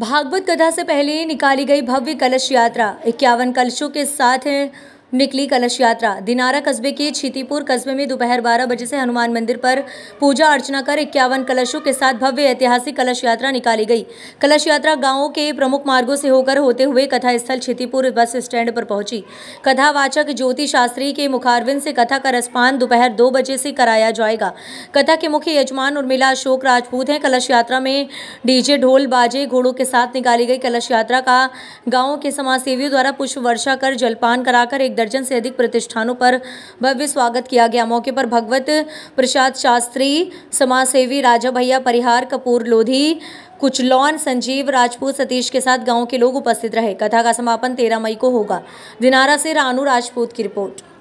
भागवत कथा से पहले निकाली गई भव्य कलश यात्रा इक्यावन कलशों के साथ निकली कलश यात्रा दिनारा कस्बे के छीतीपुर कस्बे में दोपहर बारह बजे से हनुमान मंदिर पर पूजा अर्चना कर इक्यावन कलशों के साथ भव्य ऐतिहासिक कलश यात्रा निकाली गई कलश यात्रा गांवों के प्रमुख मार्गों से होकर होते हुए कथा स्थल छीतीपुर बस स्टैंड पर पहुंची कथावाचक ज्योति शास्त्री के मुखारविन से कथा का रसपान दोपहर दो बजे से कराया जाएगा कथा के मुख्य यजमान उर्मिला अशोक राजपूत हैं कलश यात्रा में डीजे ढोल बाजे घोड़ों के साथ निकाली गई कलश यात्रा का गाँव के समाजसेवियों द्वारा पुष्प वर्षा कर जलपान कराकर एक दर्जन से अधिक प्रतिष्ठानों पर भव्य स्वागत किया गया मौके पर भगवत प्रसाद शास्त्री समाजसेवी राजा भैया परिहार कपूर लोधी कुचलौन संजीव राजपूत सतीश के साथ गाँव के लोग उपस्थित रहे कथा का समापन तेरह मई को होगा दिनारा से रानू राजपूत की रिपोर्ट